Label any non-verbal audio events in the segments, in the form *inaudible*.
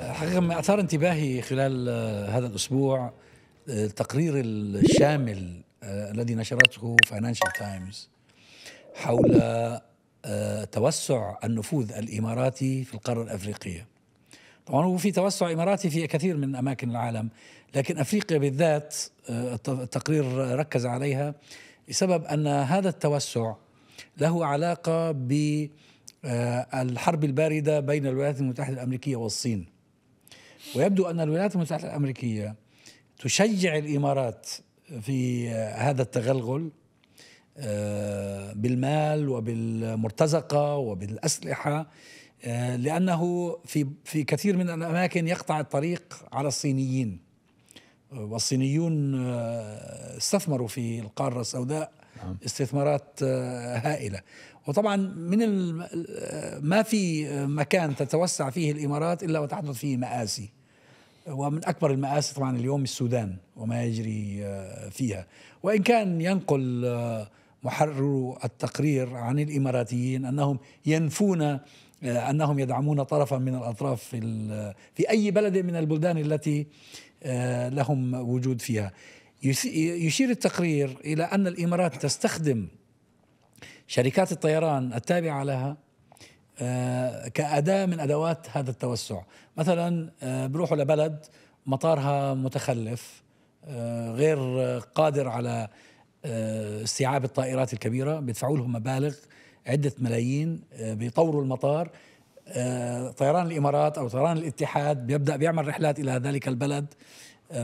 حقيقة ما أثار انتباهي خلال آه، هذا الأسبوع آه، التقرير الشامل آه، الذي نشرته فاينانشال تايمز حول توسع النفوذ الإماراتي في القارة الأفريقية طبعا هو في توسع إماراتي في كثير من أماكن العالم لكن أفريقيا بالذات التقرير ركز عليها بسبب أن هذا التوسع له علاقة ب آه، الحرب البارده بين الولايات المتحده الامريكيه والصين ويبدو ان الولايات المتحده الامريكيه تشجع الامارات في هذا التغلغل آه، بالمال وبالمرتزقه وبالاسلحه آه، لانه في في كثير من الاماكن يقطع الطريق على الصينيين والصينيون استثمروا في القاره السوداء استثمارات آه، هائله وطبعا من آه، ما في مكان تتوسع فيه الامارات الا وتحدث فيه مآسي ومن اكبر المآسي طبعا اليوم السودان وما يجري آه، فيها وان كان ينقل محرر التقرير عن الاماراتيين انهم ينفون انهم يدعمون طرفا من الاطراف في في اي بلد من البلدان التي لهم وجود فيها يشير التقرير إلى أن الإمارات تستخدم شركات الطيران التابعة لها آه، كأداة من أدوات هذا التوسع مثلا آه، بروحوا لبلد مطارها متخلف آه، غير قادر على استيعاب الطائرات الكبيرة بيدفعوا لهم مبالغ عدة ملايين بيطوروا المطار طيران الإمارات أو طيران الاتحاد بيبدأ بيعمل رحلات إلى ذلك البلد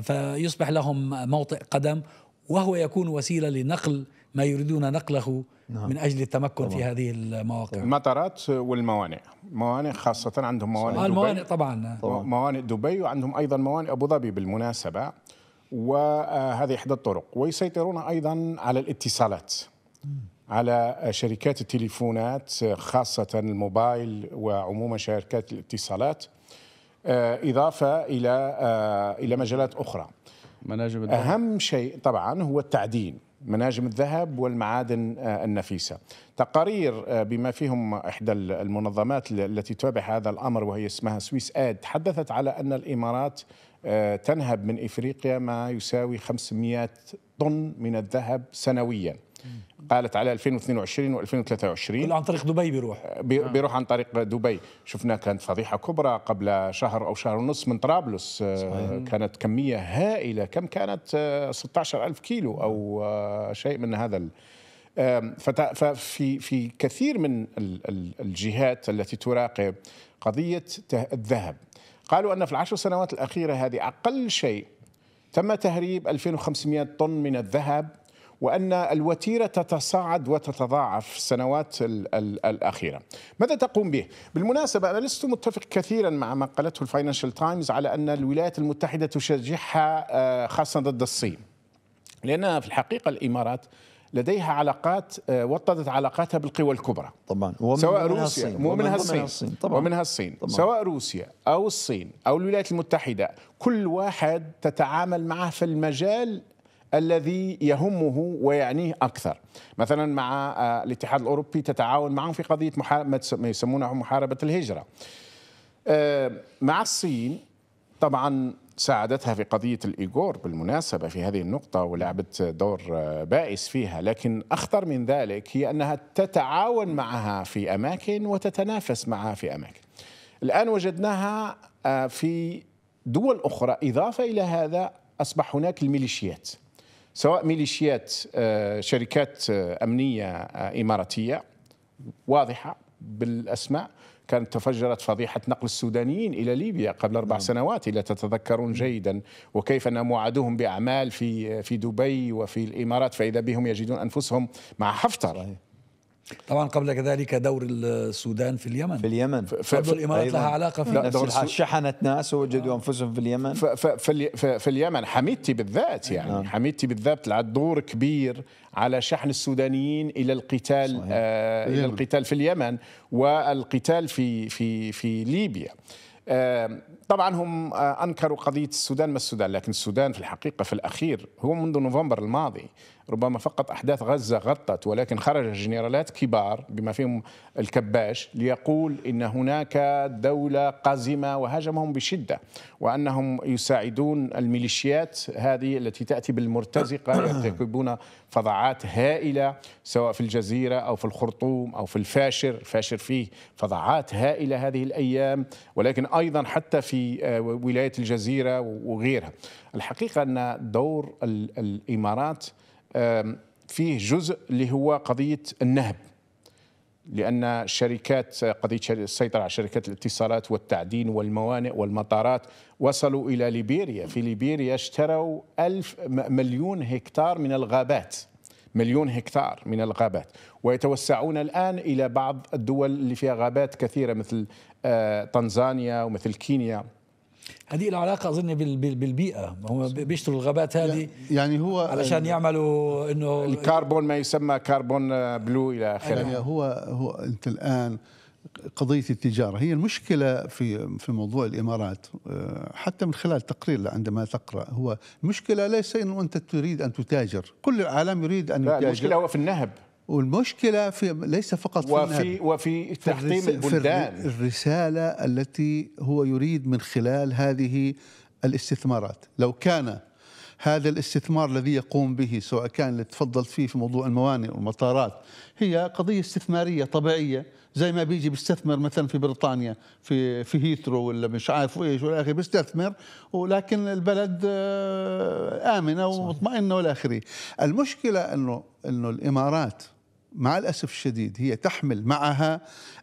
فيصبح لهم موطئ قدم وهو يكون وسيله لنقل ما يريدون نقله نعم. من اجل التمكن طبعا. في هذه المواقع المطارات والموانئ موانئ خاصه عندهم موانئ دبي الموانئ طبعا, طبعا. موانئ دبي وعندهم ايضا موانئ ابو ظبي بالمناسبه وهذه احدى الطرق ويسيطرون ايضا على الاتصالات على شركات التليفونات خاصه الموبايل وعموما شركات الاتصالات آه، اضافه الى آه، الى مجالات اخرى مناجم الذهب اهم شيء طبعا هو التعدين مناجم الذهب والمعادن آه، النفيسه تقارير بما فيهم احدى المنظمات التي تتابع هذا الامر وهي اسمها سويس اد تحدثت على ان الامارات تنهب من افريقيا ما يساوي 500 طن من الذهب سنويا قالت على 2022 و2023 كله عن طريق دبي بيروح آه، آه. بيروح عن طريق دبي شفنا كانت فضيحة كبرى قبل شهر أو شهر ونص من طرابلس آه، صحيح. كانت كمية هائلة كم كانت 16 ألف كيلو أو شيء من هذا ففي في كثير من الجهات التي تراقب قضية الذهب قالوا أن في العشر سنوات الأخيرة هذه أقل شيء تم تهريب 2500 طن من الذهب وأن الوتيرة تتصاعد وتتضاعف في السنوات الأخيرة ماذا تقوم به؟ بالمناسبة أنا لست متفق كثيرا مع ما قالته الفاينانشال تايمز على أن الولايات المتحدة تشجعها آه، خاصة ضد الصين لانها في الحقيقة الإمارات لديها علاقات آه، وطدت علاقاتها بالقوى الكبرى طبعا ومن سواء ومنها روسيا الصين. ومنها الصين, ومنها الصين. طبعا. ومنها الصين طبعا. سواء روسيا او الصين او الولايات المتحده كل واحد تتعامل معه في المجال الذي يهمه ويعنيه اكثر. مثلا مع آه، الاتحاد الاوروبي تتعاون معهم في قضيه محارب... ما يسمونه محاربه الهجره. آه، مع الصين طبعا ساعدتها في قضية الإيغور بالمناسبة في هذه النقطة ولعبت دور آه، بائس فيها لكن أخطر من ذلك هي أنها تتعاون معها في أماكن وتتنافس معها في أماكن الآن وجدناها في دول أخرى إضافة إلى هذا أصبح هناك الميليشيات سواء ميليشيات آه، شركات آه، امنيه آه، اماراتيه واضحه بالاسماء كانت تفجرت فضيحة نقل السودانيين إلى ليبيا قبل أربع نعم. سنوات إذا تتذكرون نعم. جيدا وكيف ان موعدهم بأعمال في في دبي وفي الإمارات فإذا بهم يجدون أنفسهم مع حفتر صحيح. طبعا قبل كذلك دور السودان في اليمن في اليمن برضه الامارات لها علاقه في نفس الحال شحنت ناس وجدوا آه. انفسهم في اليمن في, في, في, في اليمن حميدتي بالذات يعني آه. حميدتي بالذات لعب دور كبير على شحن السودانيين الى القتال صحيح. آه الى القتال في اليمن والقتال في في في ليبيا آه طبعا هم آه انكروا قضيه السودان ما السودان لكن السودان في الحقيقه في الاخير هو منذ نوفمبر الماضي ربما فقط أحداث غزة غطت ولكن خرج جنرالات كبار بما فيهم الكباش ليقول إن هناك دولة قازمة وهاجمهم بشدة وأنهم يساعدون الميليشيات هذه التي تأتي بالمرتزقة *coughs* يرتكبون فظاعات هائلة سواء في الجزيرة أو في الخرطوم أو في الفاشر فاشر فيه فظاعات هائلة هذه الأيام ولكن أيضا حتى في آه، ولاية الجزيرة وغيرها الحقيقة أن دور الإمارات فيه جزء اللي هو قضيه النهب لان الشركات قضيه السيطره على شركات الاتصالات والتعدين والموانئ والمطارات وصلوا الى ليبيريا في ليبيريا اشتروا ألف مليون هكتار من الغابات مليون هكتار من الغابات ويتوسعون الآن إلى بعض الدول اللي فيها غابات كثيرة مثل آه، تنزانيا ومثل كينيا هذه العلاقة أظن بالبيئة هم بيشتروا الغابات هذه يعني هو علشان يعملوا إنه الكربون ما يسمى كربون بلو إلى آخره يعني هو هو أنت الآن قضية التجارة هي المشكلة في في موضوع الإمارات آه، حتى من خلال تقرير عندما تقرأ هو المشكلة ليس أنه أنت تريد أن تتاجر كل العالم يريد أن لا يتاجر المشكلة هو في النهب والمشكله في ليس فقط في وفي وفي تحطيم البلدان في الرساله التي هو يريد من خلال هذه الاستثمارات لو كان هذا الاستثمار الذي يقوم به سواء كان اللي تفضلت فيه في موضوع الموانئ والمطارات هي قضية استثمارية طبيعية زي ما بيجي بيستثمر مثلا في بريطانيا في في هيثرو ولا مش عارف ايش ولا اخره بيستثمر ولكن البلد آه، آمنة ومطمئنة والى اخره المشكلة انه انه الامارات مع الأسف الشديد هي تحمل معها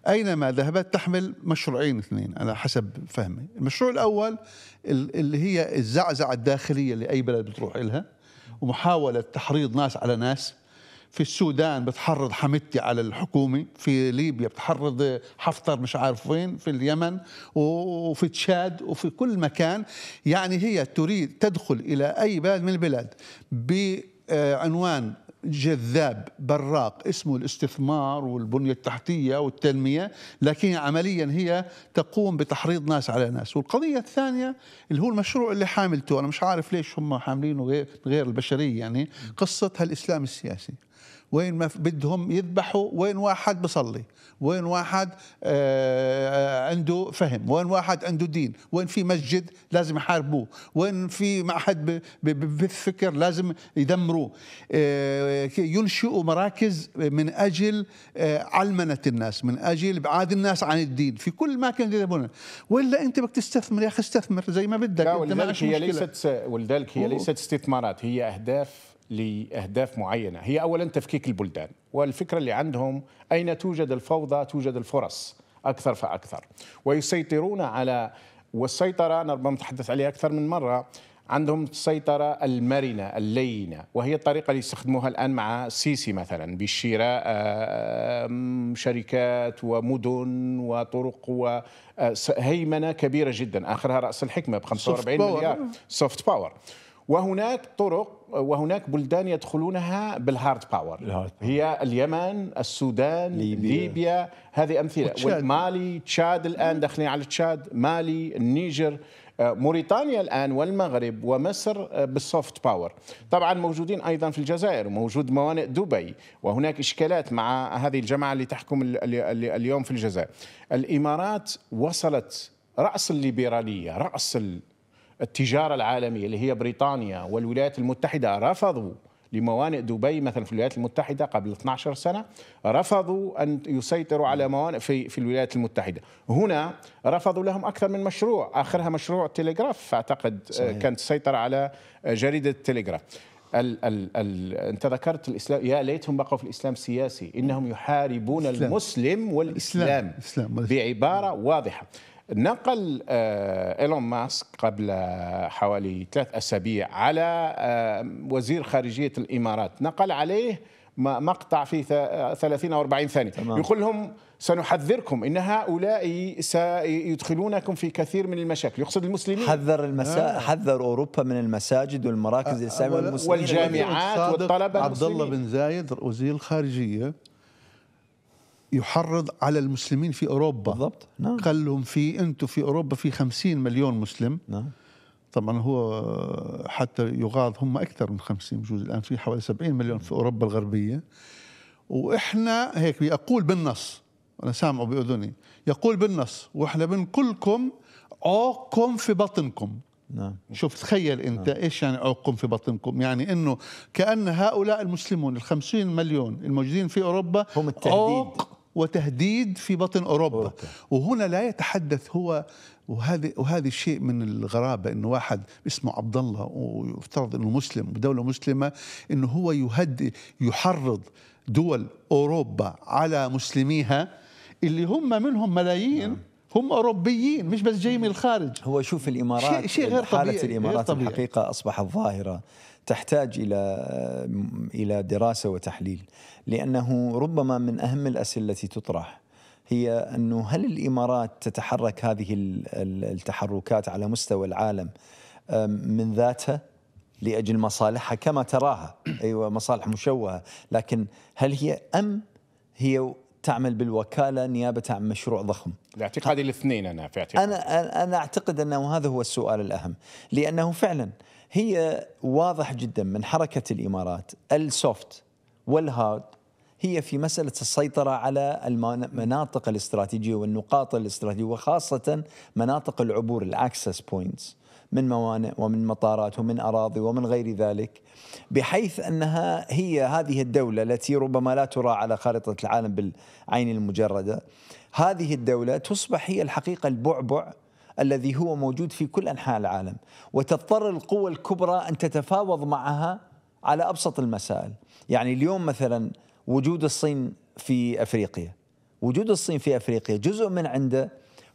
أينما ذهبت تحمل مشروعين اثنين على حسب فهمي المشروع الأول اللي هي الزعزعة الداخلية لأي بلد بتروح إلها ومحاولة تحريض ناس على ناس في السودان بتحرض حمدتي على الحكومة في ليبيا بتحرض حفتر مش عارف وين في اليمن وفي تشاد وفي كل مكان يعني هي تريد تدخل إلى أي بلد من البلاد بعنوان جذاب براق اسمه الاستثمار والبنية التحتية والتنمية لكن عمليا هي تقوم بتحريض ناس على ناس والقضية الثانية اللي هو المشروع اللي حاملته أنا مش عارف ليش هم حاملينه غير, البشرية يعني قصة الإسلام السياسي وين ما بدهم يذبحوا وين واحد بصلي وين واحد آه، آه، عنده فهم وين واحد عنده دين وين في مسجد لازم يحاربوه وين في معهد بالفكر لازم يدمروه آه، ينشئوا مراكز من أجل علمنة الناس من أجل ابعاد الناس عن الدين في كل مكان يذهبون ولا أنت بدك تستثمر يا أخي استثمر زي ما بدك ولذلك هي ليست ولذلك هي ليست استثمارات هي أهداف لاهداف معينه هي اولا تفكيك البلدان والفكره اللي عندهم اين توجد الفوضى توجد الفرص اكثر فاكثر ويسيطرون على والسيطره انا ربما تحدث عليها اكثر من مره عندهم السيطرة المرنة اللينة وهي الطريقة اللي يستخدموها الآن مع السيسي مثلا بشراء شركات ومدن وطرق وهيمنة آه، كبيرة جدا آخرها رأس الحكمة ب 45 مليار سوفت باور وهناك طرق وهناك بلدان يدخلونها بالهارد باور هي اليمن السودان ليبيا, ليبيا. هذه امثله والمالي تشاد الان داخلين على تشاد مالي النيجر آه، موريتانيا الان والمغرب ومصر آه، بالسوفت باور طبعا موجودين ايضا في الجزائر وموجود موانئ دبي وهناك اشكالات مع هذه الجماعه اللي تحكم اليوم في الجزائر الامارات وصلت راس الليبراليه راس التجاره العالميه اللي هي بريطانيا والولايات المتحده رفضوا لموانئ دبي مثلا في الولايات المتحده قبل 12 سنه رفضوا ان يسيطروا على موانئ في في الولايات المتحده، هنا رفضوا لهم اكثر من مشروع، اخرها مشروع التلغراف اعتقد آه، كانت تسيطر على آه، جريده التلغراف. ال ال ال انت ذكرت الاسلام يا ليتهم بقوا في الاسلام السياسي انهم يحاربون إسلام. المسلم والاسلام إسلام. إسلام. بعباره واضحه نقل آه، ايلون ماسك قبل حوالي ثلاث اسابيع على آه، وزير خارجيه الامارات نقل عليه مقطع في 30 آه، او 40 ثانيه تمام. يقول لهم سنحذركم ان هؤلاء سيدخلونكم في كثير من المشاكل يقصد المسلمين حذر المسا... آه. حذر اوروبا من المساجد والمراكز الاسلاميه والمسلمين والجامعات والطلبه عبد الله بن زايد وزير الخارجيه يحرض على المسلمين في اوروبا بالضبط نعم قال لهم في انتم في اوروبا في 50 مليون مسلم نعم طبعا هو حتى يغاض هم اكثر من 50 بجوز الان في حوالي 70 مليون في اوروبا الغربيه واحنا هيك بيقول بالنص انا سامعه باذني يقول بالنص واحنا كلكم عوقكم في بطنكم نعم شوف تخيل انت نعم. ايش يعني عوقكم في بطنكم يعني انه كان هؤلاء المسلمون ال 50 مليون الموجودين في اوروبا هم التهديد عوق وتهديد في بطن أوروبا, أوكي. وهنا لا يتحدث هو وهذه وهذا الشيء من الغرابه انه واحد اسمه عبد الله ويفترض انه مسلم ودوله مسلمه انه هو يهدي يحرض دول اوروبا على مسلميها اللي هم منهم ملايين نعم. هم اوروبيين مش بس جايين من الخارج هو شوف الامارات شيء, غير طبيعي حاله الامارات طبيعي. الحقيقه اصبحت ظاهره تحتاج الى الى دراسه وتحليل لانه ربما من اهم الاسئله التي تطرح هي انه هل الامارات تتحرك هذه التحركات على مستوى العالم من ذاتها لاجل مصالحها كما تراها ايوه مصالح مشوهه لكن هل هي ام هي تعمل بالوكاله نيابه عن مشروع ضخم اعتقادي الاثنين انا في اعتقادي انا انا اعتقد انه هذا هو السؤال الاهم لانه فعلا هي واضح جدا من حركة الإمارات السوفت والهارد هي في مسألة السيطرة على المناطق الاستراتيجية والنقاط الاستراتيجية وخاصة مناطق العبور الأكسس بوينتس من موانئ ومن مطارات ومن أراضي ومن غير ذلك بحيث أنها هي هذه الدولة التي ربما لا ترى على خارطة العالم بالعين المجردة هذه الدولة تصبح هي الحقيقة البعبع الذي هو موجود في كل انحاء العالم وتضطر القوى الكبرى ان تتفاوض معها على ابسط المسائل يعني اليوم مثلا وجود الصين في افريقيا وجود الصين في افريقيا جزء من عنده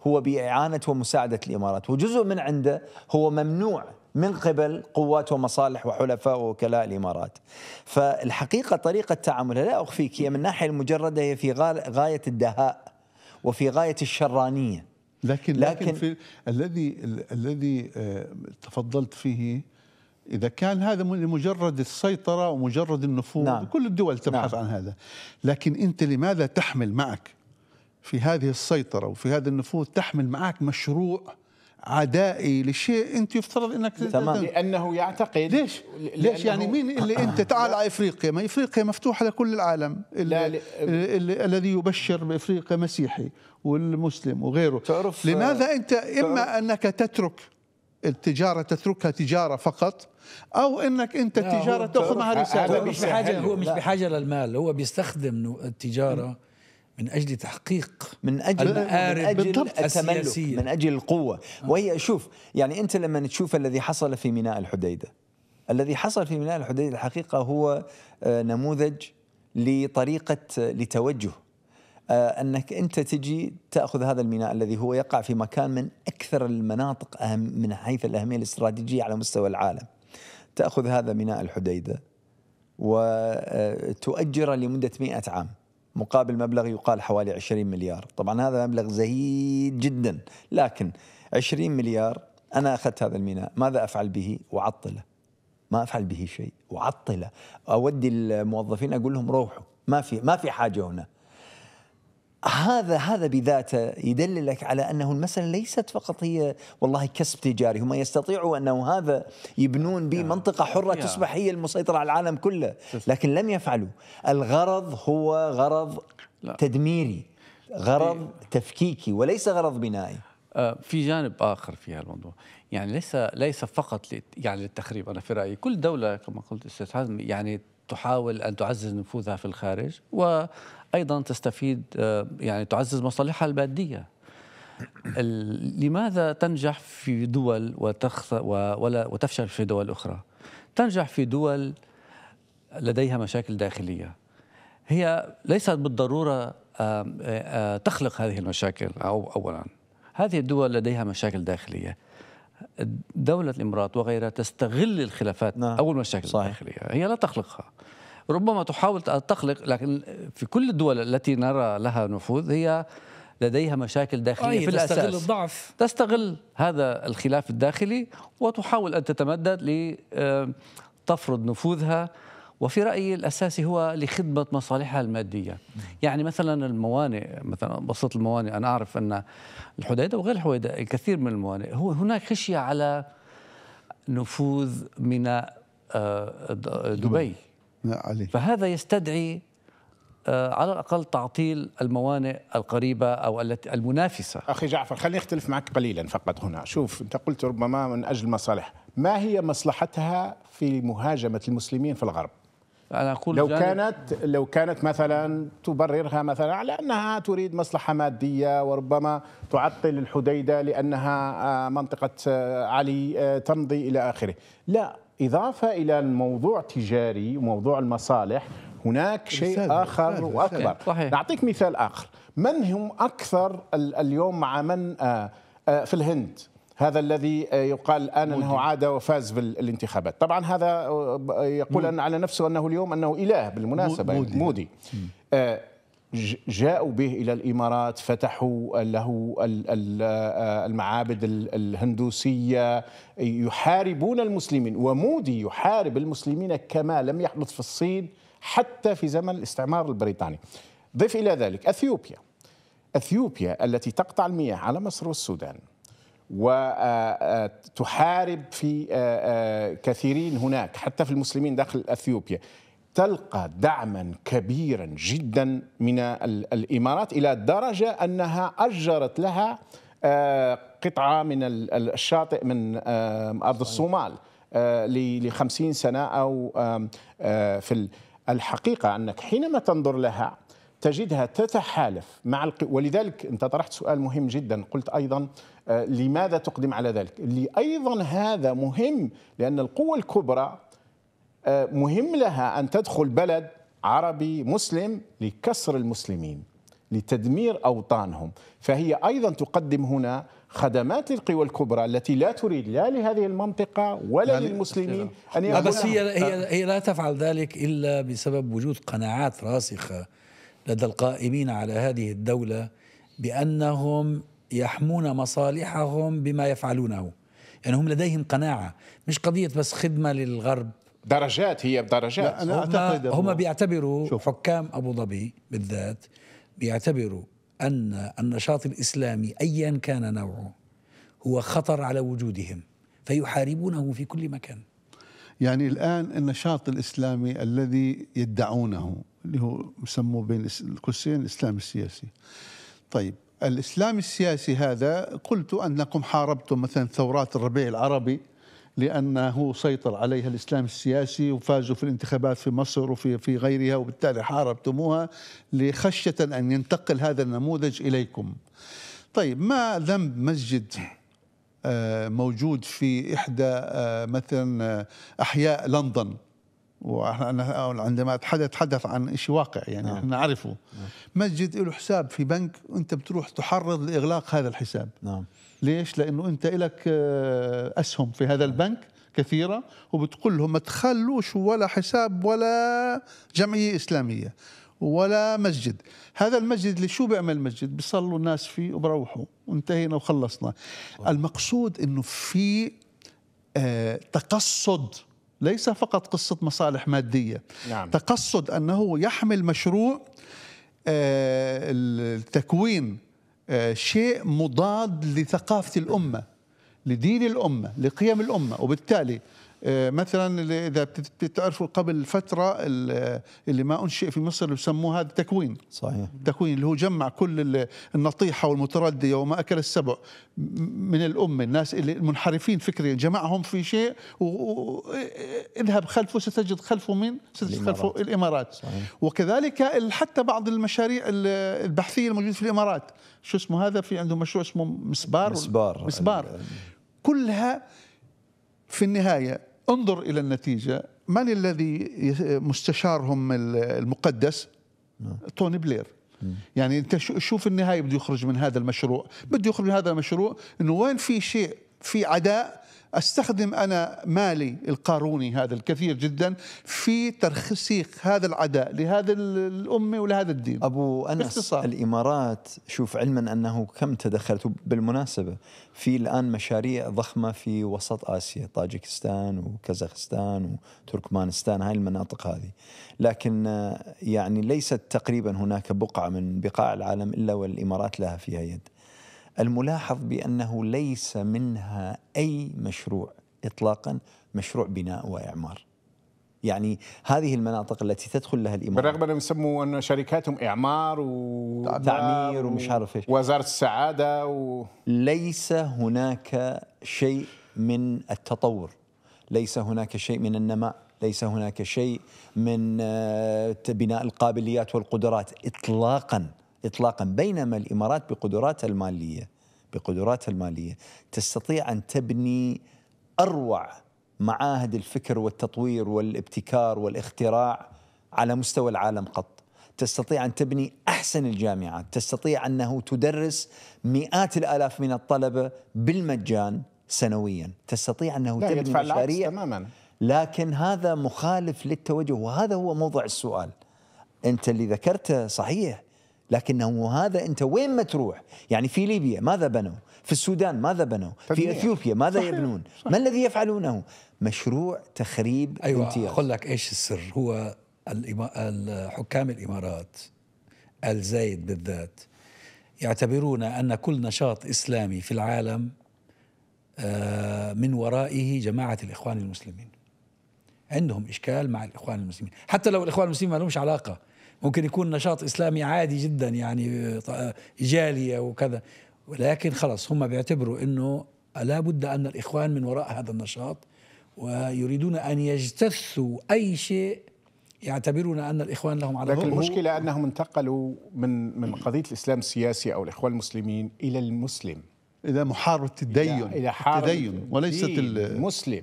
هو باعانه ومساعده الامارات وجزء من عنده هو ممنوع من قبل قوات ومصالح وحلفاء ووكلاء الامارات. فالحقيقه طريقه تعاملها لا اخفيك هي من الناحيه المجرده هي في غايه الدهاء وفي غايه الشرانيه. لكن لكن, في الذي الذي آه، تفضلت فيه إذا كان هذا لمجرد السيطرة ومجرد النفوذ نعم. كل الدول تبحث نعم. عن هذا لكن أنت لماذا تحمل معك في هذه السيطرة وفي هذا النفوذ تحمل معك مشروع عدائي لشيء انت يفترض انك تمام لانه يعتقد ليش؟ ليش يعني مين اللي انت تعال على افريقيا ما افريقيا مفتوحه لكل العالم اللي الذي يبشر بافريقيا مسيحي والمسلم وغيره تعرف لماذا آه، انت اما انك تترك التجاره تتركها تجاره فقط او انك انت التجاره تاخذ معها رساله هو مش بحاجه هو مش بحاجه للمال هو بيستخدم التجاره من اجل تحقيق من اجل بالضبط التملك من اجل القوه وهي شوف يعني انت لما تشوف الذي حصل في ميناء الحديده الذي حصل في ميناء الحديده الحقيقه هو آه، نموذج لطريقه آه، لتوجه آه، انك انت تجي تاخذ هذا الميناء الذي هو يقع في مكان من اكثر المناطق أهم من حيث الاهميه الاستراتيجيه على مستوى العالم تاخذ هذا ميناء الحديده وتؤجره لمده مئة عام مقابل مبلغ يقال حوالي 20 مليار طبعا هذا مبلغ زهيد جدا لكن 20 مليار أنا أخذت هذا الميناء ماذا أفعل به وعطله ما أفعل به شيء وعطله أودي الموظفين أقول لهم روحوا ما في ما في حاجة هنا هذا هذا بذاته يدللك على انه المساله ليست فقط هي والله كسب تجاري، هم يستطيعوا انه هذا يبنون به منطقه آه، حره تصبح هي المسيطره على العالم كله، لكن لم يفعلوا، الغرض هو غرض تدميري، غرض تفكيكي وليس غرض بنائي. آه، في جانب اخر في هذا الموضوع، يعني ليس ليس فقط يعني للتخريب انا في رايي، كل دوله كما قلت استاذ حازم يعني تحاول أن تعزز نفوذها في الخارج وأيضا تستفيد آه، يعني تعزز مصالحها المادية لماذا تنجح في دول وتخ... ولا وتفشل في دول أخرى تنجح في دول لديها مشاكل داخلية هي ليست بالضرورة تخلق هذه المشاكل أو أولا هذه الدول لديها مشاكل داخلية دولة الإمارات وغيرها تستغل الخلافات نعم. أو المشاكل صحيح. الداخلية هي لا تخلقها ربما تحاول أن تخلق لكن في كل الدول التي نرى لها نفوذ هي لديها مشاكل داخلية في الأساس تستغل الضعف تستغل هذا الخلاف الداخلي وتحاول أن تتمدد لتفرض نفوذها وفي رأيي الأساسي هو لخدمة مصالحها المادية يعني مثلا الموانئ مثلا بسط الموانئ أنا أعرف أن الحديدة وغير الحديدة الكثير من الموانئ هو هناك خشية على نفوذ من آه، دبي عليه فهذا يستدعي آه، على الاقل تعطيل الموانئ القريبه او التي المنافسه اخي جعفر خليني اختلف معك قليلا فقط هنا شوف انت قلت ربما من اجل مصالح ما هي مصلحتها في مهاجمه المسلمين في الغرب أنا أقول لو كانت لو كانت مثلا تبررها مثلا على أنها تريد مصلحة مادية وربما تعطل الحديدة لأنها آه، منطقة آه، علي تمضي إلى آخره لا إضافة إلى الموضوع تجاري وموضوع المصالح هناك شيء آخر رسالة وأكبر صحيح. نعطيك مثال آخر من هم أكثر اليوم مع من آه، آه، في الهند هذا الذي آه، يقال الان انه عاد وفاز بالانتخابات، طبعا هذا يقول أن على نفسه انه اليوم انه اله بالمناسبه مودي, مودي. مودي. جاءوا به إلى الإمارات فتحوا له المعابد الهندوسية يحاربون المسلمين ومودي يحارب المسلمين كما لم يحدث في الصين حتى في زمن الاستعمار البريطاني ضف إلى ذلك أثيوبيا أثيوبيا التي تقطع المياه على مصر والسودان وتحارب في كثيرين هناك حتى في المسلمين داخل أثيوبيا تلقى دعما كبيرا جدا من الامارات الى درجه انها اجرت لها آه، قطعه من الشاطئ من آه، ارض الصومال آه، ل 50 سنه او في الحقيقه انك حينما تنظر لها تجدها تتحالف مع ولذلك انت طرحت سؤال مهم جدا قلت ايضا لماذا تقدم على ذلك؟ اللي ايضا هذا مهم لان القوه الكبرى مهم لها أن تدخل بلد عربي مسلم لكسر المسلمين لتدمير أوطانهم فهي أيضا تقدم هنا خدمات للقوى الكبرى التي لا تريد لا لهذه المنطقة ولا يعني للمسلمين أن لا بس هي, هي, هي لا تفعل ذلك إلا بسبب وجود قناعات راسخة لدى القائمين على هذه الدولة بأنهم يحمون مصالحهم بما يفعلونه يعني هم لديهم قناعة مش قضية بس خدمة للغرب درجات هي بدرجات لا أنا هم, أعتقد هم بيعتبروا شوف. حكام أبو ظبي بالذات بيعتبروا أن النشاط الإسلامي أيا كان نوعه هو خطر على وجودهم فيحاربونه في كل مكان يعني الآن النشاط الإسلامي الذي يدعونه اللي هو يسموه بين القوسين الإسلام السياسي طيب الإسلام السياسي هذا قلت أنكم حاربتم مثلا ثورات الربيع العربي لانه سيطر عليها الاسلام السياسي وفازوا في الانتخابات في مصر وفي في غيرها وبالتالي حاربتموها لخشيه ان ينتقل هذا النموذج اليكم. طيب ما ذنب مسجد آه، موجود في احدى آه، مثلا آه، احياء لندن وانا عندما اتحدث عن شيء واقع يعني نعم. نعرفه نعم. مسجد له حساب في بنك وانت بتروح تحرض لاغلاق هذا الحساب نعم ليش؟ لانه انت لك آه، اسهم في هذا البنك كثيره وبتقول لهم ما تخلوش ولا حساب ولا جمعيه اسلاميه ولا مسجد هذا المسجد اللي شو بيعمل مسجد بيصلوا الناس فيه وبروحوا وانتهينا وخلصنا المقصود انه في آه، تقصد ليس فقط قصة مصالح مادية نعم. تقصد أنه يحمل مشروع آه، التكوين آه، شيء مضاد لثقافة الأمة لدين الأمة لقيم الأمة وبالتالي آه، مثلا اذا بتعرفوا قبل فتره اللي ما انشئ في مصر يسموه هذا تكوين صحيح تكوين اللي هو جمع كل النطيحه والمترديه وما اكل السبع من الامه الناس اللي المنحرفين فكريا جمعهم في شيء واذهب خلفه ستجد خلفه من ستجد خلفه الامارات صحيح. وكذلك حتى بعض المشاريع البحثيه الموجوده في الامارات شو اسمه هذا في عنده مشروع اسمه مسبار مسبار مسبار كلها في النهايه انظر إلى النتيجة من الذي مستشارهم المقدس توني بلير يعني انت شوف النهايه بده يخرج من هذا المشروع بده يخرج من هذا المشروع انه وين في شيء في عداء استخدم انا مالي القاروني هذا الكثير جدا في ترسيخ هذا العداء لهذا الامه ولهذا الدين ابو انس باختصار. الامارات شوف علما انه كم تدخلت بالمناسبه في الان مشاريع ضخمه في وسط اسيا طاجكستان وكازاخستان وتركمانستان هاي المناطق هذه لكن آه، يعني ليست تقريبا هناك بقعه من بقاع العالم الا والامارات لها فيها يد الملاحظ بانه ليس منها اي مشروع اطلاقا مشروع بناء واعمار. يعني هذه المناطق التي تدخل لها الامارات بالرغم انهم يسموا ان شركاتهم اعمار وتعمير ومش عارف ايش وزاره السعاده و... ليس هناك شيء من التطور ليس هناك شيء من النماء ليس هناك شيء من آه، بناء القابليات والقدرات اطلاقا إطلاقا بينما الإمارات بقدراتها المالية بقدراتها المالية تستطيع أن تبني أروع معاهد الفكر والتطوير والابتكار والاختراع على مستوى العالم قط تستطيع أن تبني أحسن الجامعات تستطيع أنه تدرس مئات الآلاف من الطلبة بالمجان سنويا تستطيع أنه تبني مشاريع تماما لكن هذا مخالف للتوجه وهذا هو موضع السؤال أنت اللي ذكرته صحيح لكنه هذا انت وين ما تروح يعني في ليبيا ماذا بنوا في السودان ماذا بنوا في اثيوبيا ماذا صحيح يبنون صحيح ما الذي يفعلونه مشروع تخريب أيوة انتيار اقول لك ايش السر هو حكام الامارات الزايد بالذات يعتبرون ان كل نشاط اسلامي في العالم آه، من ورائه جماعه الاخوان المسلمين عندهم اشكال مع الاخوان المسلمين حتى لو الاخوان المسلمين ما لهمش علاقه ممكن يكون نشاط اسلامي عادي جدا يعني آه، آه، جاليه وكذا ولكن خلص هم بيعتبروا انه لا بد ان الاخوان من وراء هذا النشاط ويريدون ان يجتثوا اي شيء يعتبرون ان الاخوان لهم على لكن المشكله انهم انتقلوا من من قضيه الاسلام السياسي او الاخوان المسلمين الى المسلم الى محاربه التدين الى, إلى التدين وليست المسلم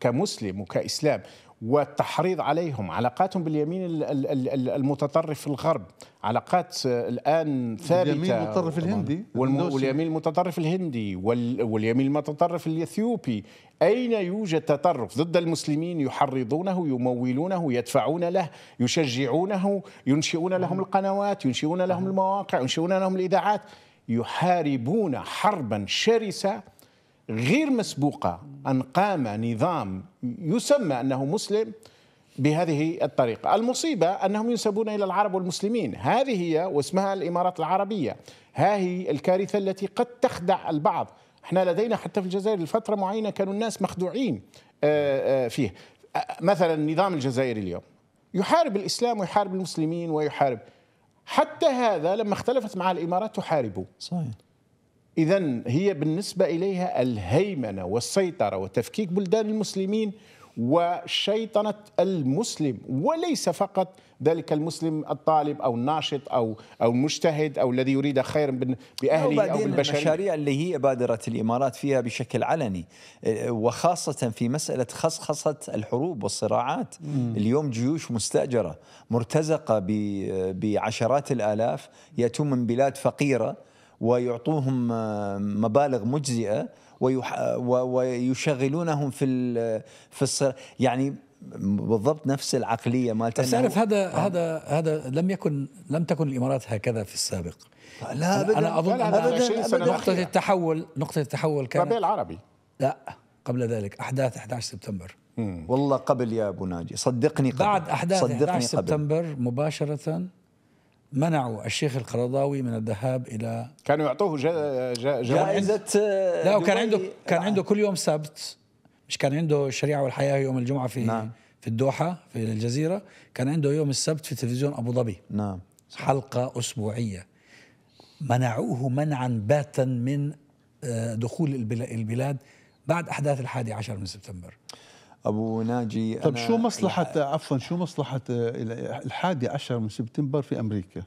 كمسلم وكاسلام والتحريض عليهم علاقاتهم باليمين المتطرف في الغرب علاقات الان ثابته اليمين المتطرف الهندي واليمين المتطرف الهندي واليمين المتطرف الاثيوبي اين يوجد تطرف ضد المسلمين يحرضونه يمولونه يدفعون له يشجعونه ينشئون لهم القنوات ينشئون لهم المواقع ينشئون لهم الاذاعات يحاربون حربا شرسه غير مسبوقة أن قام نظام يسمى أنه مسلم بهذه الطريقة المصيبة أنهم ينسبون إلى العرب والمسلمين هذه هي واسمها الإمارات العربية ها هي الكارثة التي قد تخدع البعض احنا لدينا حتى في الجزائر لفترة معينة كانوا الناس مخدوعين آه، آه، فيه آه، مثلا النظام الجزائري اليوم يحارب الإسلام ويحارب المسلمين ويحارب حتى هذا لما اختلفت مع الإمارات تحاربه صحيح إذا هي بالنسبة إليها الهيمنة والسيطرة وتفكيك بلدان المسلمين وشيطنة المسلم وليس فقط ذلك المسلم الطالب أو الناشط أو أو المجتهد أو الذي يريد خيرا بأهله أو بالبشرية المشاريع اللي هي بادرة الإمارات فيها بشكل علني آه، وخاصة في مسألة خصخصة الحروب والصراعات مم. اليوم جيوش مستأجرة مرتزقة آه، بعشرات الآلاف يأتون من بلاد فقيرة ويعطوهم آه، مبالغ مجزئه ويشغلونهم في في الصر يعني بالضبط نفس العقليه مالت بس تعرف يعني هذا آه. هذا هذا لم يكن لم تكن الامارات هكذا في السابق لا ابدا انا اظن لا أبداً, أبداً, أبداً نقطه التحول نقطه التحول كانت العربي لا قبل ذلك احداث 11 سبتمبر مم. والله قبل يا ابو ناجي صدقني قبل بعد احداث صدقني 11 سبتمبر قبل. مباشره منعوا الشيخ القرضاوي من الذهاب الى كانوا يعطوه جا جا جائزه لا وكان عنده كان عنده آه. كل يوم سبت مش كان عنده الشريعه والحياه يوم الجمعه في نعم. في الدوحه في الجزيره كان عنده يوم السبت في تلفزيون ابو ظبي نعم حلقه اسبوعيه منعوه منعا باتا من آه، دخول البلاد بعد احداث الحادي عشر من سبتمبر ابو ناجي طب شو مصلحه عفوا شو مصلحه الحادي عشر من سبتمبر في امريكا؟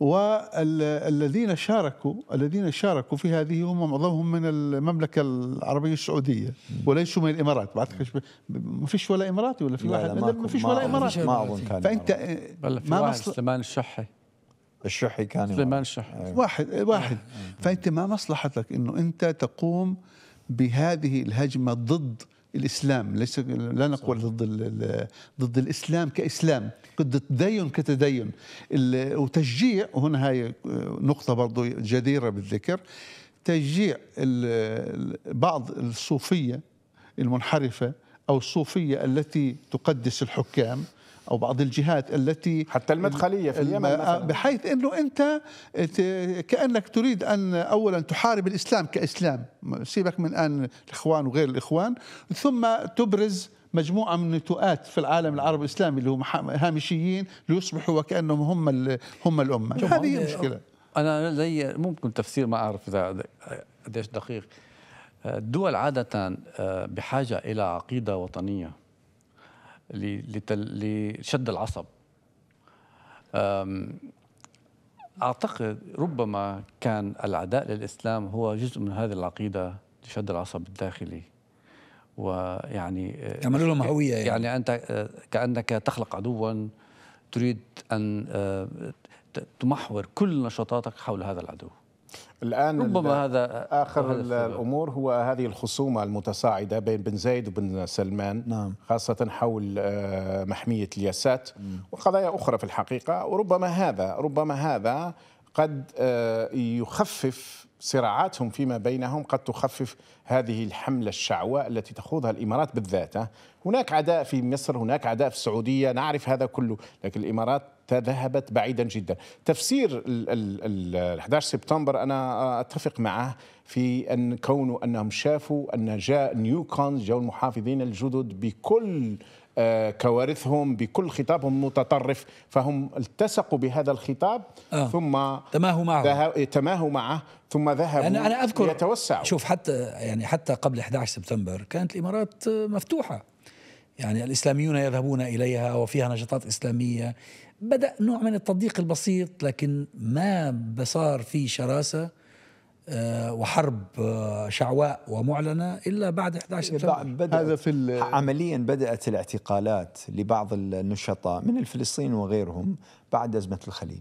والذين شاركوا الذين شاركوا في هذه هم معظمهم من المملكه العربيه السعوديه وليسوا من الامارات ما فيش ولا اماراتي ولا في واحد ما فيش ولا اماراتي ما اظن كان فانت ما سليمان الشحي الشحي كان سليمان الشحي أيوة. واحد إيه، واحد فانت ما مصلحتك انه انت تقوم بهذه الهجمه ضد الاسلام ليس لا نقول ضد ضد الاسلام كاسلام ضد التدين كتدين وتشجيع هنا هاي نقطه برضو جديره بالذكر تشجيع بعض الصوفيه المنحرفه او الصوفيه التي تقدس الحكام أو بعض الجهات التي حتى المدخلية في اليمن آه، مثلا بحيث أنه أنت كأنك تريد أن أولا تحارب الإسلام كإسلام سيبك من أن الإخوان وغير الإخوان ثم تبرز مجموعة من النتوءات في العالم العربي الإسلامي اللي هم هامشيين ليصبحوا وكأنهم هم هم الأمة هذه مشكلة أنا زي ممكن تفسير ما أعرف إذا قديش دقيق الدول عادة آه، بحاجة إلى عقيدة وطنية لشد العصب أعتقد ربما كان العداء للإسلام هو جزء من هذه العقيدة لشد العصب الداخلي ويعني آه، عملوا لهم هوية يعني. يعني أنت آه، كأنك تخلق عدوا تريد أن آه، تمحور كل نشاطاتك حول هذا العدو الان ربما هذا اخر هذا الامور هو هذه الخصومه المتصاعده بين بن زايد وبن سلمان نعم. خاصه حول آه، محميه الياسات وقضايا اخرى في الحقيقه وربما هذا ربما هذا قد آه، يخفف صراعاتهم فيما بينهم قد تخفف هذه الحملة الشعواء التي تخوضها الإمارات بالذات هناك عداء في مصر هناك عداء في السعودية نعرف هذا كله لكن الإمارات ذهبت بعيدا جدا تفسير ال 11 سبتمبر أنا أتفق معه في أن كونه أنهم شافوا أن جاء نيو كونز جو المحافظين الجدد بكل آه، كوارثهم بكل خطابهم متطرف فهم التصقوا بهذا الخطاب آه. ثم تماهوا معه إيه، تماهوا معه ثم ذهبوا أنا, يعني أنا أذكر يتوسعوا شوف حتى يعني حتى قبل 11 سبتمبر كانت الإمارات آه، مفتوحة يعني الإسلاميون يذهبون إليها وفيها نشاطات إسلامية بدأ نوع من التضييق البسيط لكن ما صار في شراسة آه، وحرب آه، شعواء ومعلنة إلا بعد 11 إيه، سبتمبر هذا في عمليا بدأت الاعتقالات لبعض النشطاء من الفلسطين وغيرهم بعد أزمة الخليج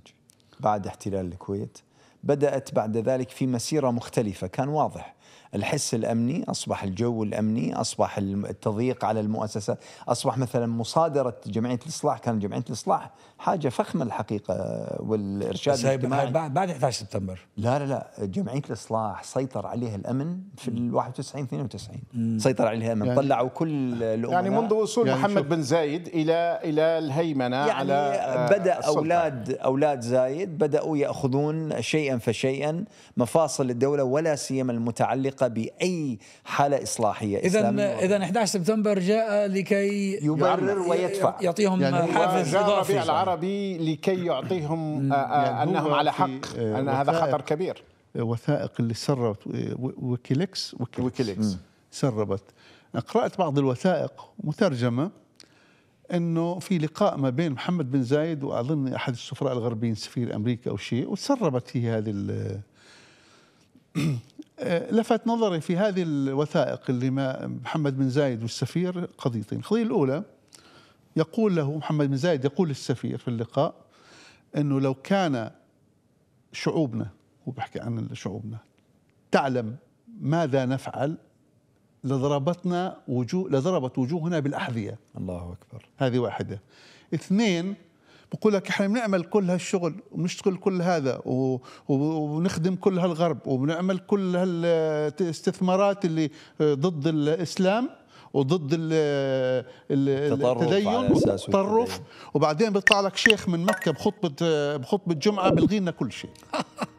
بعد احتلال الكويت بدأت بعد ذلك في مسيرة مختلفة كان واضح الحس الامني، اصبح الجو الامني، اصبح التضييق على المؤسسات، اصبح مثلا مصادره جمعيه الاصلاح كان جمعيه الاصلاح حاجه فخمه الحقيقه والارشاد الاجتماعي بعد 11 سبتمبر لا لا لا جمعيه الاصلاح سيطر عليها الامن في ال 91 92 مم. سيطر عليها الامن يعني طلعوا كل الامور يعني منذ وصول يعني محمد بن زايد الى الى الهيمنه يعني على آه، بدا السلطة. اولاد اولاد زايد بداوا ياخذون شيئا فشيئا مفاصل الدوله ولا سيما المتعلقه متعلقه باي حاله اصلاحيه اذا اذا 11 سبتمبر جاء لكي يبرر يعني ويدفع يعطيهم يعني حافز اضافي الربيع العربي لكي يعطيهم آه، آه، يعني انهم على حق آه، ان هذا خطر كبير وثائق اللي سربت ويكيليكس ويكيليكس سربت قرات بعض الوثائق مترجمه انه في لقاء ما بين محمد بن زايد واظن احد السفراء الغربيين سفير امريكا او شيء وتسربت هي هذه لفت نظري في هذه الوثائق اللي ما محمد بن زايد والسفير قضيتين القضية الأولى يقول له محمد بن زايد يقول للسفير في اللقاء أنه لو كان شعوبنا وبحكي عن شعوبنا تعلم ماذا نفعل لضربتنا وجوه لضربت وجوهنا بالأحذية الله أكبر هذه واحدة اثنين بقول لك احنا بنعمل كل هالشغل وبنشتغل كل هذا وبنخدم كل هالغرب وبنعمل كل هالاستثمارات اللي ضد الاسلام وضد التدين والتطرف وبعدين بيطلع لك شيخ من مكه بخطبه بخطبه جمعه لنا كل شيء *laughs*